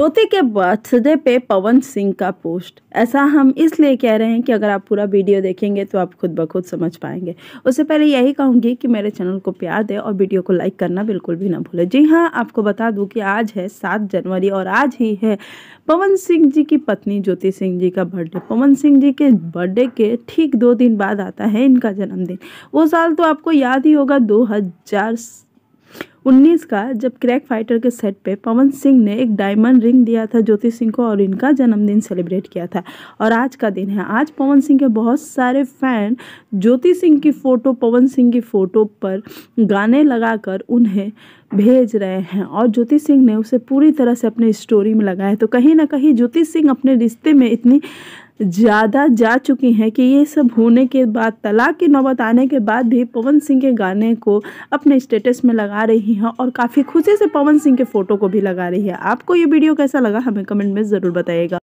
ज्योति के बर्थडे पे पवन सिंह का पोस्ट ऐसा हम इसलिए कह रहे हैं कि अगर आप पूरा वीडियो देखेंगे तो आप खुद ब खुद समझ पाएंगे उससे पहले यही कहूंगी कि मेरे चैनल को प्यार दे और वीडियो को लाइक करना बिल्कुल भी ना भूले जी हाँ आपको बता दूं कि आज है सात जनवरी और आज ही है पवन सिंह जी की पत्नी ज्योति सिंह जी का बर्थडे पवन सिंह जी के बर्थडे के ठीक दो दिन बाद आता है इनका जन्मदिन वो साल तो आपको याद ही होगा दो उन्नीस का जब क्रैक फाइटर के सेट पे पवन सिंह ने एक डायमंड रिंग दिया था ज्योति सिंह को और इनका जन्मदिन सेलिब्रेट किया था और आज का दिन है आज पवन सिंह के बहुत सारे फैन ज्योति सिंह की फ़ोटो पवन सिंह की फ़ोटो पर गाने लगाकर उन्हें भेज रहे हैं और ज्योति सिंह ने उसे पूरी तरह से अपने स्टोरी में लगाया तो कहीं ना कहीं ज्योति सिंह अपने रिश्ते में इतनी ज़्यादा जा चुकी हैं कि ये सब होने के बाद तलाक की नौबत आने के बाद भी पवन सिंह के गाने को अपने स्टेटस में लगा रही हैं और काफ़ी खुशी से पवन सिंह के फोटो को भी लगा रही है आपको ये वीडियो कैसा लगा हमें कमेंट में ज़रूर बताइएगा